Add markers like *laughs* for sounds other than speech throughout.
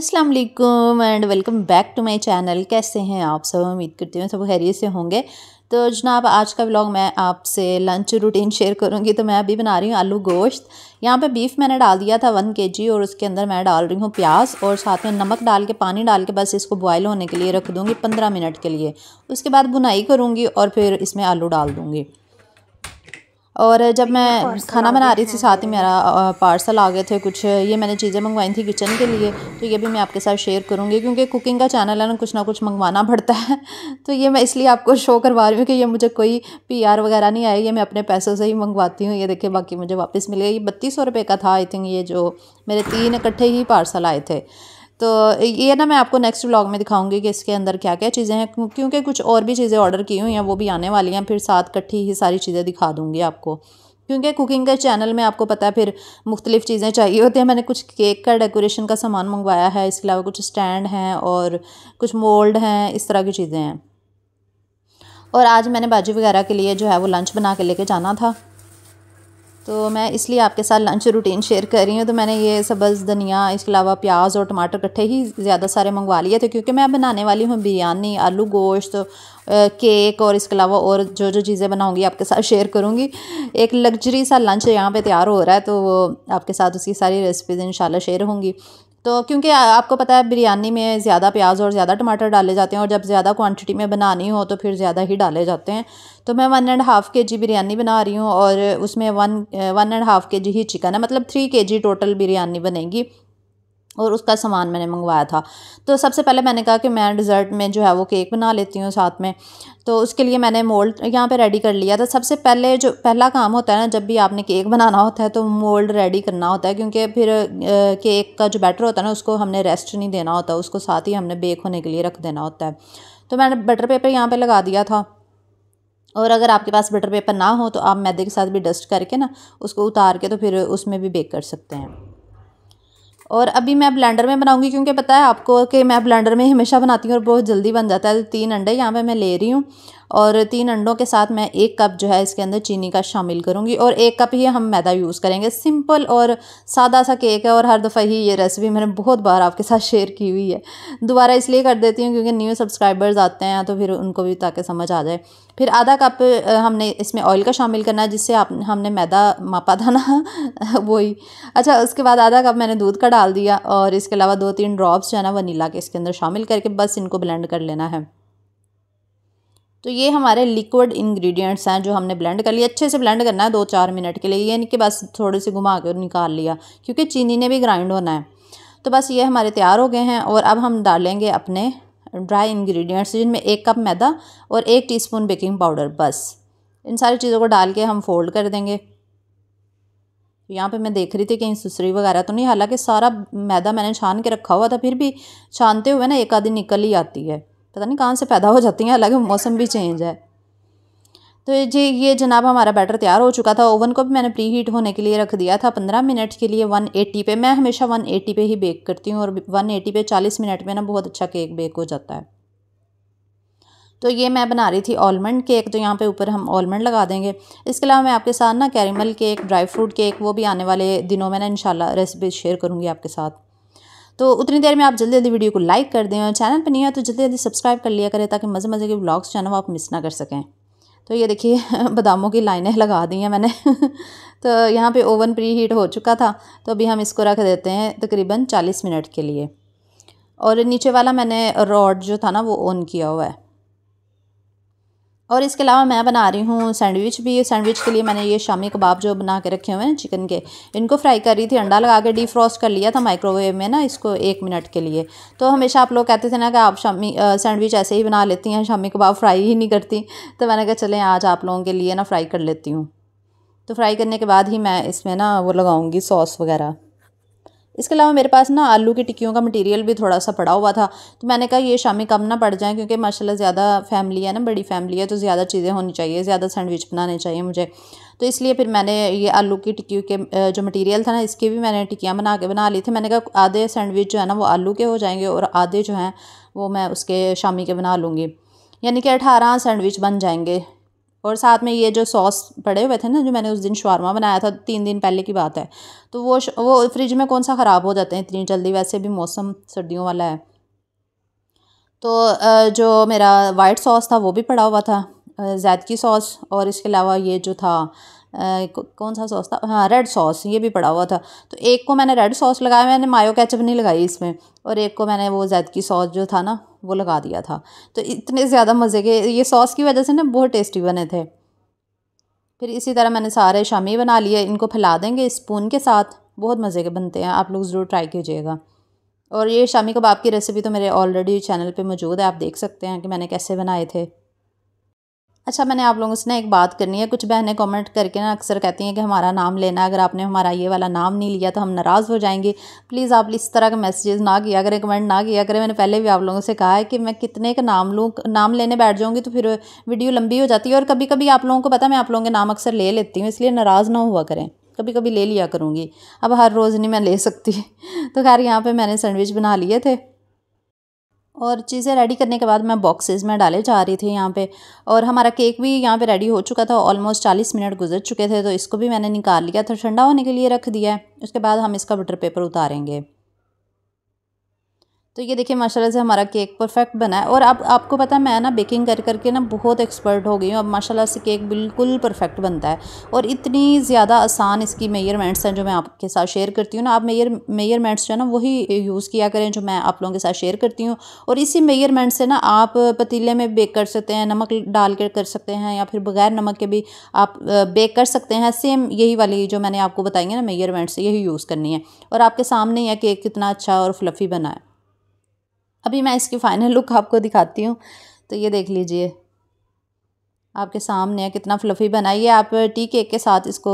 Aslam and welcome back to my channel कैसे हैं आप सब उम्मीद करती हूँ सब खैरियत से होंगे तो जनाब आज का व्लॉग मैं आपसे लंच रूटीन शेयर करूँगी तो मैं अभी बना रही हूँ आलू गोश्त यहाँ पे बीफ मैंने डाल दिया था वन केजी और उसके अंदर मैं डाल रही हूँ प्याज और साथ में नमक डाल के पानी डाल के बस इसको बॉयल होने के लिए रख दूँगी पंद्रह मिनट के लिए उसके बाद बुनाई करूँगी और फिर इसमें आलू डाल दूँगी और जब मैं खाना बना रही थी साथ ही मेरा पार्सल आ गए थे कुछ ये मैंने चीज़ें मंगवाई थी किचन के लिए तो ये भी मैं आपके साथ शेयर करूँगी क्योंकि कुकिंग का चैनल है ना कुछ ना कुछ मंगवाना पड़ता है *laughs* तो ये मैं इसलिए आपको शो करवा रही हूँ कि ये मुझे कोई पी आर वगैरह नहीं आई ये मैं अपने पैसों से ही मंगवाती हूँ ये देखिए बाकी मुझे वापस मिल गया ये बत्तीस सौ रुपये का था आई थिंक ये जो मेरे तीन इकट्ठे ही पार्सल आए थे तो ये ना मैं आपको नेक्स्ट व्लॉग में दिखाऊंगी कि इसके अंदर क्या क्या चीज़ें हैं क्योंकि कुछ और भी चीज़ें ऑर्डर की हुई हैं वो भी आने वाली हैं फिर साथ कट्ठी ही सारी चीज़ें दिखा दूँगी आपको क्योंकि कुकिंग के चैनल में आपको पता है फिर मुख्तलिफ़ चीज़ें चाहिए होती हैं मैंने कुछ केक का डेकोरेशन का सामान मंगवाया है इसके अलावा कुछ स्टैंड हैं और कुछ मोल्ड हैं इस तरह की चीज़ें हैं और आज मैंने बाजी वगैरह के लिए जो है वो लंच बना के लेके जाना था तो मैं इसलिए आपके साथ लंच रूटीन शेयर कर रही हूँ तो मैंने ये सब्ज़ धनिया इसके अलावा प्याज और टमाटर कट्ठे ही ज़्यादा सारे मंगवा लिए थे क्योंकि मैं बनाने वाली हूँ बिरयानी आलू गोश्त तो, केक और इसके अलावा और जो जो चीज़ें बनाऊँगी आपके साथ शेयर करूँगी एक लग्जरी सा लंच यहाँ पर तैयार हो रहा है तो आपके साथ उसकी सारी रेसिपीज़ इन शेयर होंगी तो क्योंकि आपको पता है बिरयानी में ज़्यादा प्याज और ज़्यादा टमाटर डाले जाते हैं और जब ज़्यादा क्वांटिटी में बनानी हो तो फिर ज़्यादा ही डाले जाते हैं तो मैं वन एंड हाफ़ के जी बिरयानी बना रही हूँ और उसमें वन वन एंड हाफ़ के जी ही चिकन है मतलब थ्री के जी टोटल बिरयानी बनेगी और उसका सामान मैंने मंगवाया था तो सबसे पहले मैंने कहा कि मैं डिज़र्ट में जो है वो केक बना लेती हूँ साथ में तो उसके लिए मैंने मोल्ड यहाँ पे रेडी कर लिया था तो सबसे पहले जो पहला काम होता है ना जब भी आपने केक बनाना होता है तो मोल्ड रेडी करना होता है क्योंकि फिर केक का जो बैटर होता है ना उसको हमने रेस्ट नहीं देना होता उसको साथ ही हमने बेक होने के लिए रख देना होता है तो मैंने बटर पेपर यहाँ पर पे लगा दिया था और अगर आपके पास बटर पेपर ना हो तो आप मैदे के साथ भी डस्ट करके ना उसको उतार के तो फिर उसमें भी बेक कर सकते हैं और अभी मैं ब्लेंडर में बनाऊंगी क्योंकि पता है आपको कि मैं ब्लेंडर में हमेशा बनाती हूँ और बहुत जल्दी बन जाता है तीन अंडे यहाँ पे मैं ले रही हूँ और तीन अंडों के साथ मैं एक कप जो है इसके अंदर चीनी का शामिल करूँगी और एक कप ही हम मैदा यूज़ करेंगे सिंपल और सादा सा केक है और हर दफ़ा ही ये रेसिपी मैंने बहुत बार आपके साथ शेयर की हुई है दोबारा इसलिए कर देती हूँ क्योंकि न्यू सब्सक्राइबर्स आते हैं तो फिर उनको भी ताकि समझ आ जाए फिर आधा कप हमने इसमें ऑयल का शामिल करना है जिससे आप हमने मैदा मापा था ना *laughs* वही अच्छा उसके बाद आधा कप मैंने दूध का डाल दिया और इसके अलावा दो तीन ड्रॉप्स जो है ना वनीला के इसके अंदर शामिल करके बस इनको ब्लेंड कर लेना है तो ये हमारे लिक्विड इंग्रेडिएंट्स हैं जो हमने ब्लेंड कर लिया अच्छे से ब्लेंड करना है दो चार मिनट के लिए ये नहीं कि बस थोड़े से घुमा कर निकाल लिया क्योंकि चीनी ने भी ग्राइंड होना है तो बस ये हमारे तैयार हो गए हैं और अब हम डालेंगे अपने ड्राई इंग्रेडिएंट्स जिनमें एक कप मैदा और एक टी बेकिंग पाउडर बस इन सारी चीज़ों को डाल के हम फोल्ड कर देंगे यहाँ पे मैं देख रही थी कहीं सुसरी वगैरह तो नहीं हालांकि सारा मैदा मैंने छान के रखा हुआ था फिर भी छानते हुए ना एक आधी निकल ही आती है पता नहीं कहाँ से पैदा हो जाती हैं अलग मौसम भी चेंज है तो जी ये जनाब हमारा बैटर तैयार हो चुका था ओवन को भी मैंने प्री हीट होने के लिए रख दिया था पंद्रह मिनट के लिए वन एट्टी पे मैं हमेशा वन एट्टी पे ही बेक करती हूँ और वन एट्टी पे चालीस मिनट में ना बहुत अच्छा केक बेक हो जाता है तो ये मैं बना रही थी ऑलमंड केक तो यहाँ पे ऊपर हम ऑलमंड लगा देंगे इसके अलावा मैं आपके साथ ना caramel cake dry fruit cake वो भी आने वाले दिनों में ना इन रेसिपी शेयर करूँगी आपके साथ तो उतनी देर में आप जल्दी जल्दी वीडियो को लाइक कर दें और चैनल पर नहीं है तो जल्दी जल्दी सब्सक्राइब कर लिया करें ताकि मज़े मज़े के ब्लॉग्स जो है ना आप मिस ना कर सकें तो ये देखिए *laughs* बादामों की लाइनें लगा दी हैं मैंने *laughs* तो यहाँ पे ओवन प्री हीट हो चुका था तो अभी हम इसको रख देते हैं तकरीबन चालीस मिनट के लिए और नीचे वाला मैंने रॉड जो था ना वो ऑन किया हुआ है और इसके अलावा मैं बना रही हूँ सैंडविच भी सैंडविच के लिए मैंने ये शामी कबाब जो बना के रखे हुए हैं चिकन के इनको फ्राई कर रही थी अंडा लगा के डीप फ्रॉस्ट कर लिया था माइक्रोवेव में ना इसको एक मिनट के लिए तो हमेशा आप लोग कहते थे ना कि आप शामी सैंडविच ऐसे ही बना लेती हैं शामी कबाब फ्राई ही नहीं करती तो मैंने कहा चलें आज आप लोगों के लिए ना फ्राई कर लेती हूँ तो फ्राई करने के बाद ही मैं इसमें ना वो लगाऊँगी सॉस वगैरह इसके अलावा मेरे पास ना आलू की टिक्कियों का मटेरियल भी थोड़ा सा पड़ा हुआ था तो मैंने कहा ये शामी कम ना पड़ जाए क्योंकि माशाल्लाह ज़्यादा फैमिली है ना बड़ी फैमिली है तो ज़्यादा चीज़ें होनी चाहिए ज़्यादा सैंडविच बनाने चाहिए मुझे तो इसलिए फिर मैंने ये आलू की टिक्की के जो मटीरियल था ना इसके भी मैंने टिक्कियाँ बना के बना ली थी मैंने कहा आधे सैंडविच जो है ना वो आलू के हो जाएंगे और आधे जो हैं वो मैं उसके शामी के बना लूँगी यानी कि अठारह सैंडविच बन जाएंगे और साथ में ये जो सॉस पड़े हुए थे ना जो मैंने उस दिन शवारमा बनाया था तीन दिन पहले की बात है तो वो वो फ्रिज में कौन सा ख़राब हो जाते हैं इतनी जल्दी वैसे भी मौसम सर्दियों वाला है तो जो मेरा वाइट सॉस था वो भी पड़ा हुआ था की सॉस और इसके अलावा ये जो था कौन सा सॉस था हाँ रेड सॉस ये भी पड़ा हुआ था तो एक को मैंने रेड सॉस लगाया मैंने मायो कैचअप नहीं लगाई इसमें और एक को मैंने वो की सॉस जो था ना वो लगा दिया था तो इतने ज़्यादा मज़े के ये सॉस की वजह से ना बहुत टेस्टी बने थे फिर इसी तरह मैंने सारे शामी बना लिए इनको फैला देंगे स्पून के साथ बहुत मज़े के बनते हैं आप लोग ज़रूर ट्राई कीजिएगा और ये शामी कबाब की रेसिपी तो मेरे ऑलरेडी चैनल पे मौजूद है आप देख सकते हैं कि मैंने कैसे बनाए थे अच्छा मैंने आप लोगों से ना एक बात करनी है कुछ बहनें कमेंट करके ना अक्सर कहती हैं कि हमारा नाम लेना अगर आपने हमारा ये वाला नाम नहीं लिया तो हम नाराज़ हो जाएंगे प्लीज़ आप इस तरह के मैसेजेस ना किया अगर कमेंट ना किया अगर मैंने पहले भी आप लोगों से कहा है कि मैं कितने का नाम लूँ नाम लेने बैठ जाऊँगी तो फिर वीडियो लंबी हो जाती है और कभी कभी आप लोगों को पता मैं आप लोगों के नाम अक्सर ले लेती हूँ इसलिए नाराज़ ना हुआ करें कभी कभी ले लिया करूँगी अब हर रोज़ नहीं मैं ले सकती *laughs* तो खैर यहाँ पर मैंने सैंडविच बना लिए थे और चीज़ें रेडी करने के बाद मैं बॉक्सेस में डाले जा रही थी यहाँ पे और हमारा केक भी यहाँ पे रेडी हो चुका था ऑलमोस्ट चालीस मिनट गुजर चुके थे तो इसको भी मैंने निकाल लिया था ठंडा होने के लिए रख दिया है उसके बाद हम इसका बटर पेपर उतारेंगे तो ये देखिए माशाल्लाह से हमारा केक परफेक्ट बना है और अब आप, आपको पता है मैं ना बेकिंग कर करके ना बहुत एक्सपर्ट हो गई हूँ अब माशाल्लाह से केक बिल्कुल परफेक्ट बनता है और इतनी ज़्यादा आसान इसकी मेयरमेंट्स हैं जो मैं आपके साथ शेयर करती हूँ ना आप मेयर मेयरमेंट्स जो है ना वही यूज़ किया करें जो मैं आप लोगों के साथ शेयर करती हूँ और इसी मेयरमेंट से ना आप पतीले में बेक कर सकते हैं नमक डाल कर कर सकते हैं या फिर बगैर नमक के भी आप बेक कर सकते हैं सेम यही वाली जो मैंने आपको बताई है ना मेयरमेंट्स यही यूज़ करनी है और आपके सामने यह केक कितना अच्छा और फ्लफ़ी बना है अभी मैं इसकी फ़ाइनल लुक आपको दिखाती हूँ तो ये देख लीजिए आपके सामने है कितना फ्लफ़ी बनाइए आप टी केक के साथ इसको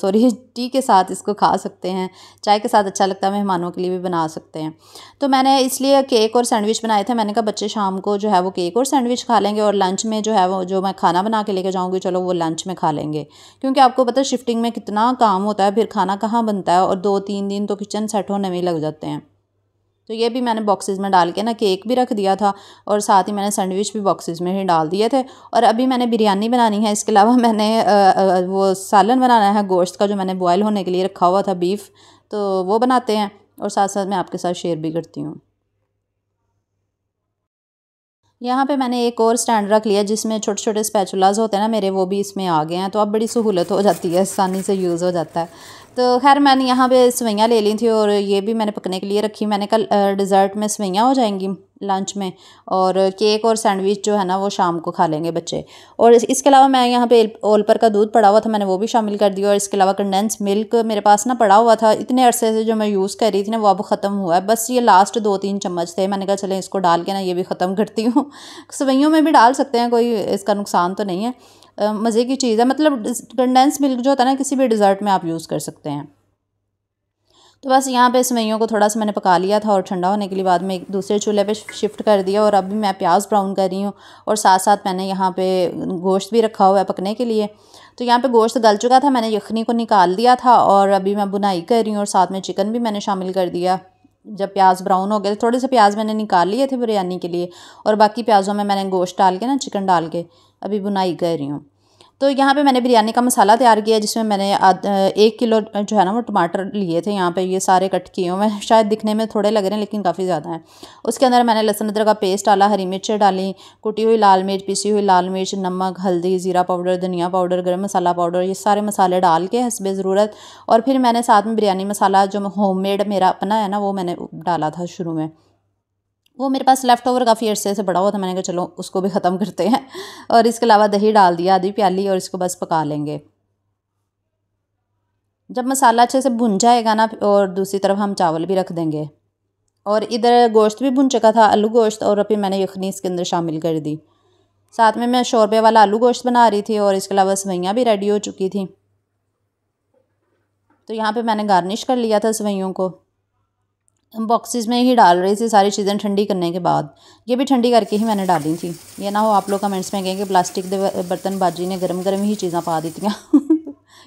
सॉरी टी *laughs* के साथ इसको खा सकते हैं चाय के साथ अच्छा लगता है मेहमानों के लिए भी बना सकते हैं तो मैंने इसलिए केक और सैंडविच बनाए थे मैंने कहा बच्चे शाम को जो है वो केक और सैंडविच खा लेंगे और लंच में जो है वो जो मैं खाना बना के लेके जाऊँगी चलो वो लंच में खा लेंगे क्योंकि आपको पता है शिफ्टिंग में कितना काम होता है फिर खाना कहाँ बनता है और दो तीन दिन तो किचन सेट होने में लग जाते हैं तो ये भी मैंने बॉक्सेस में डाल के ना केक भी रख दिया था और साथ ही मैंने सैंडविच भी बॉक्सेस में ही डाल दिए थे और अभी मैंने बिरयानी बनानी है इसके अलावा *laughs* मैंने आ, आ, वो सालन बनाना है गोश्त का जो मैंने बॉयल होने के लिए रखा हुआ था बीफ तो वो बनाते हैं और साथ साथ मैं आपके साथ शेयर भी करती हूँ यहाँ पे मैंने एक और स्टैंड रख लिया जिसमें छोटे छोटे स्पैचुलाज होते हैं ना मेरे वो भी इसमें आ गए हैं तो अब बड़ी सहूलत हो जाती है आसानी से यूज़ हो जाता है तो खैर मैंने यहाँ पे सवैयाँ ले ली थी और ये भी मैंने पकने के लिए रखी मैंने कल डिज़र्ट में सवैयाँ हो जाएंगी लंच में और केक और सैंडविच जो है ना वो शाम को खा लेंगे बच्चे और इसके अलावा मैं यहाँ पे ओलपर का दूध पड़ा हुआ था मैंने वो भी शामिल कर दिया और इसके अलावा कंडेंस मिल्क मेरे पास ना पड़ा हुआ था इतने अरसे से जो मैं यूज़ कर रही थी ना वो अब ख़त्म हुआ है बस ये लास्ट दो तीन चम्मच थे मैंने कहा चले इसको डाल के ना ये भी ख़त्म करती हूँ सवैयों में भी डाल सकते हैं कोई इसका नुकसान तो नहीं है मज़े की चीज़ है मतलब कंडेंस मिल्क जो होता है ना किसी भी डिज़र्ट में आप यूज़ कर सकते हैं तो बस यहाँ पे सेवैयों को थोड़ा सा मैंने पका लिया था और ठंडा होने के लिए बाद में एक दूसरे चूल्हे पे शिफ्ट कर दिया और अभी मैं प्याज ब्राउन कर रही हूँ और साथ साथ मैंने यहाँ पे गोश्त भी रखा हुआ है पकने के लिए तो यहाँ पे गोश्त गल चुका था मैंने यखनी को निकाल दिया था और अभी मैं बुनाई कर रही हूँ और साथ में चिकन भी मैंने शामिल कर दिया जब प्याज ब्राउन हो गए थोड़े से प्याज मैंने निकाल लिए थे बिरयानी के लिए और बाकी प्याज़ों में मैंने गोश्त डाल के ना चिकन डाल के अभी बुनाई कर रही हूँ तो यहाँ पे मैंने बिरयानी का मसाला तैयार किया जिसमें मैंने एक किलो जो है ना वो टमाटर लिए थे यहाँ पे ये सारे कट किए हुए हैं शायद दिखने में थोड़े लग रहे हैं लेकिन काफ़ी ज़्यादा हैं उसके अंदर मैंने लहसुन अदरक का पेस्ट डाला हरी मिर्चें डाली कुटी हुई लाल मिर्च पीसी हुई लाल मिर्च नमक हल्दी ज़ीरा पाउडर धनिया पाउडर गर्म मसाला पाउडर ये सारे मसाले डाल के हंसबे ज़रूरत और फिर मैंने साथ में बिरयानी मसाला जो होम मेड मेरा अपना है ना वो मैंने डाला था शुरू में वो मेरे पास लेफ़्ट ओवर काफ़ी अरसे से बड़ा हुआ था मैंने कहा चलो उसको भी ख़त्म करते हैं और इसके अलावा दही डाल दिया आधी प्याली और इसको बस पका लेंगे जब मसाला अच्छे से भुन जाएगा ना और दूसरी तरफ हम चावल भी रख देंगे और इधर गोश्त भी भुन चुका था आलू गोश्त और फिर मैंने यखनी इसके अंदर शामिल कर दी साथ में मैं शोरबे वाला आलू गोश्त बना रही थी और इसके अलावा सवैयाँ भी रेडी हो चुकी थी तो यहाँ पे मैंने गार्निश कर लिया था सवैयों को बॉक्सेस में ही डाल रही थी सारी चीज़ें ठंडी करने के बाद ये भी ठंडी करके ही मैंने डाली थी ये ना हो आप लोग कमेंट्स में कहें कि प्लास्टिक के बर्तन बाजी ने गर्म गर्म ही चीज़ा पा *laughs*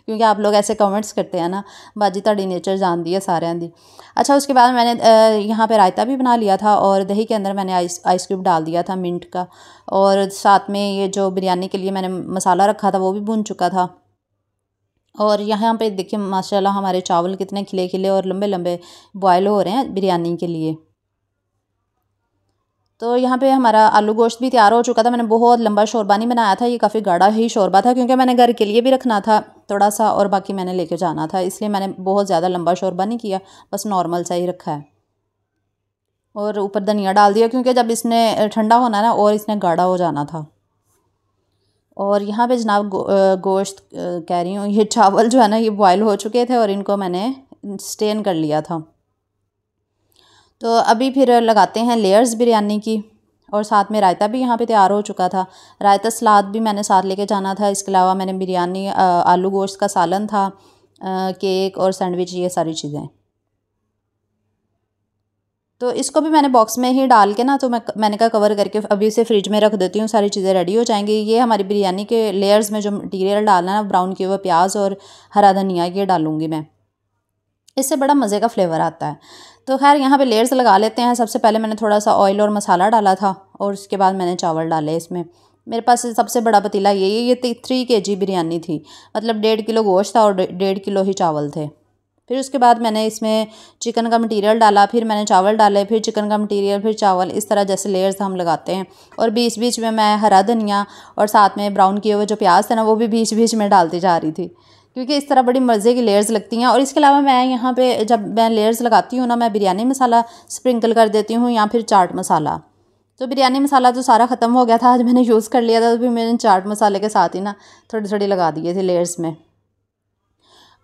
क्योंकि आप लोग ऐसे कमेंट्स करते हैं ना बाजी ਬਾਜੀ नेचर जान दी है सारे दी अच्छा उसके बाद मैंने यहाँ पे रायता भी बना लिया था और दही के अंदर मैंने आइस आइस क्यूब डाल दिया था मिंट का और साथ में ये जो बिरयानी के लिए मैंने मसाला रखा था वो भी भून चुका था और यहाँ पे देखिए माशाल्लाह हमारे चावल कितने खिले खिले और लंबे लंबे बॉयल हो रहे हैं बिरयानी के लिए तो यहाँ पे हमारा आलू गोश्त भी तैयार हो चुका था मैंने बहुत लंबा शोरबा नहीं बनाया था ये काफ़ी गाढ़ा ही शोरबा था क्योंकि मैंने घर के लिए भी रखना था थोड़ा सा और बाकी मैंने लेके जाना था इसलिए मैंने बहुत ज़्यादा लंबा शोरबा नहीं किया बस नॉर्मल सा ही रखा है और ऊपर धनिया डाल दिया क्योंकि जब इसने ठंडा होना ना और इसने गाढ़ा हो जाना था और यहाँ पे जनाब गो, गोश्त कह रही हूँ ये चावल जो है ना ये बॉयल हो चुके थे और इनको मैंने स्टेन कर लिया था तो अभी फिर लगाते हैं लेयर्स बिरयानी की और साथ में रायता भी यहाँ पे तैयार हो चुका था रायता सलाद भी मैंने साथ लेके जाना था इसके अलावा मैंने बिरयानी आलू गोश्त का सालन था केक और सैंडविच ये सारी चीज़ें तो इसको भी मैंने बॉक्स में ही डाल के ना तो मैं मैंने कहा कवर करके अभी इसे फ्रिज में रख देती हूँ सारी चीज़ें रेडी हो जाएंगी ये हमारी बिरयानी के लेयर्स में जो मटीरियल डालना है ब्राउन किया हुआ प्याज और हरा धनिया ये डालूंगी मैं इससे बड़ा मज़े का फ्लेवर आता है तो खैर यहाँ पे लेयर्स लगा लेते हैं सबसे पहले मैंने थोड़ा सा ऑयल और मसाला डाला था और उसके बाद मैंने चावल डाले इसमें मेरे पास सबसे बड़ा पतीला ये, ये थ्री के जी बिरयानी थी मतलब डेढ़ किलो गोश्त था और डेढ़ किलो ही चावल थे फिर उसके बाद मैंने इसमें चिकन का मटेरियल डाला फिर मैंने चावल डाले फिर चिकन का मटेरियल फिर चावल इस तरह जैसे लेयर्स हम लगाते हैं और बीच बीच में मैं हरा धनिया और साथ में ब्राउन किए हुए जो प्याज थे ना वो भी बीच बीच में डालती जा रही थी क्योंकि इस तरह बड़ी मज़े की लेयर्स लगती हैं और इसके अलावा मैं यहाँ पे जब मैं लेयर्स लगाती हूँ ना मैं बिरयानी मसाला स्प्रिंकल कर देती हूँ या फिर चाट मसाला तो बिरयानी मसाला तो सारा ख़त्म हो गया था आज मैंने यूज़ कर लिया था तो फिर मैंने चाट मसाले के साथ ही ना थोड़ी थोड़ी लगा दिए थे लेयर्स में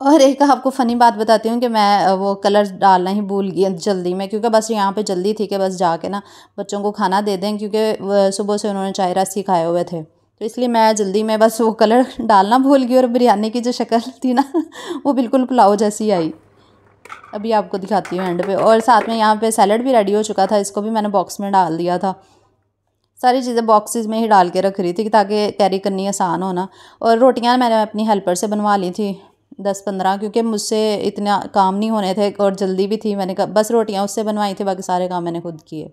और एक आपको फ़नी बात बताती हूँ कि मैं वो कलर डालना ही भूल गई जल्दी में क्योंकि बस यहाँ पे जल्दी थी कि बस जाके ना बच्चों को खाना दे दें क्योंकि सुबह से उन्होंने चाय रस्सी खाए हुए थे तो इसलिए मैं जल्दी में बस वो कलर *laughs* डालना भूल गई और बिरयानी की जो शक्ल थी ना *laughs* वो बिल्कुल पुलाव जैसी आई अभी आपको दिखाती हूँ एंड पे और साथ में यहाँ पर सैलड भी रेडी हो चुका था इसको भी मैंने बॉक्स में डाल दिया था सारी चीज़ें बॉक्सेस में ही डाल के रख रही थी ताकि कैरी करनी आसान हो ना और रोटियाँ मैंने अपनी हेल्पर से बनवा ली थी दस पंद्रह क्योंकि मुझसे इतना काम नहीं होने थे और जल्दी भी थी मैंने बस रोटियाँ उससे बनवाई थी बाकी सारे काम मैंने खुद किए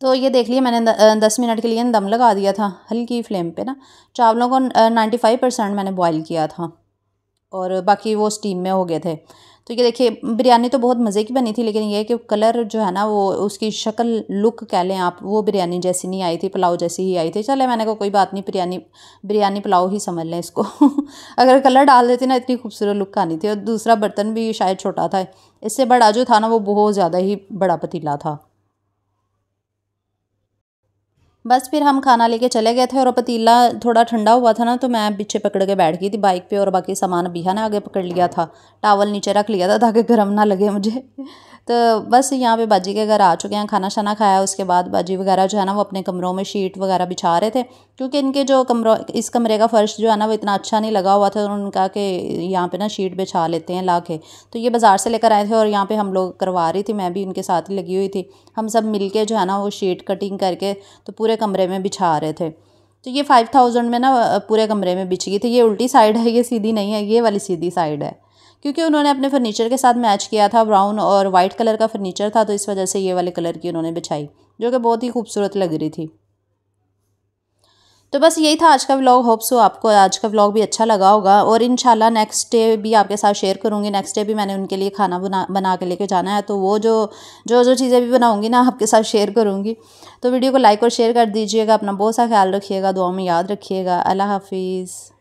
तो ये देख लिया मैंने दस मिनट के लिए दम लगा दिया था हल्की फ्लेम पे ना चावलों को नाइन्टी फाइव परसेंट मैंने बॉईल किया था और बाकी वो स्टीम में हो गए थे तो ये देखिए बिरयानी तो बहुत मज़े की बनी थी लेकिन ये कि कलर जो है ना वो उसकी शक्ल लुक कह लें आप वो बिरयानी जैसी नहीं आई थी पुलाव जैसी ही आई थी चले मैंने कहा कोई बात नहीं बिरयानी बिरयानी पुलाव ही समझ लें इसको *laughs* अगर कलर डाल देते ना इतनी खूबसूरत लुक आनी थी और दूसरा बर्तन भी शायद छोटा था इससे बड़ा जो था ना वो बहुत ज़्यादा ही बड़ा पतीला था बस फिर हम खाना लेके चले गए थे और पतीला थोड़ा ठंडा हुआ था ना तो मैं पीछे पकड़ के बैठ गई थी बाइक पे और बाकी सामान बिहा ने आगे पकड़ लिया था टावल नीचे रख लिया था ताकि गर्म ना लगे मुझे *laughs* तो बस यहाँ पे बाजी के घर आ चुके हैं खाना शाना खाया उसके बाद बाजी वगैरह जो है ना वो अपने कमरों में शीट वगैरह बिछा रहे थे क्योंकि इनके जो कमरों इस कमरे का फ़र्श जो है ना वो इतना अच्छा नहीं लगा हुआ था तो उन्होंने कहा कि यहाँ पर ना शीट बिछा लेते हैं ला के तो ये बाज़ार से लेकर आए थे और यहाँ पर हम लोग करवा रही थी मैं भी इनके साथ ही लगी हुई थी हम सब मिल के जो है ना वो शीट कटिंग करके तो पूरे पूरे कमरे में बिछा रहे थे तो ये फाइव थाउजेंड में ना पूरे कमरे में बिछ गई थी ये उल्टी साइड है ये सीधी नहीं है ये वाली सीधी साइड है क्योंकि उन्होंने अपने फर्नीचर के साथ मैच किया था ब्राउन और वाइट कलर का फर्नीचर था तो इस वजह से ये वाले कलर की उन्होंने बिछाई जो कि बहुत ही खूबसूरत लग रही थी तो बस यही था आज का व्लॉग होप सो आपको आज का व्लॉग भी अच्छा लगा होगा और इन नेक्स्ट डे भी आपके साथ शेयर करूँगी नेक्स्ट डे भी मैंने उनके लिए खाना बना बना के लेके जाना है तो वो जो जो जो चीज़ें भी बनाऊँगी ना आपके साथ शेयर करूँगी तो वीडियो को लाइक और शेयर कर दीजिएगा अपना बहुत सा ख्याल रखिएगा दुआ में याद रखिएगा अल्लाह हाफिज़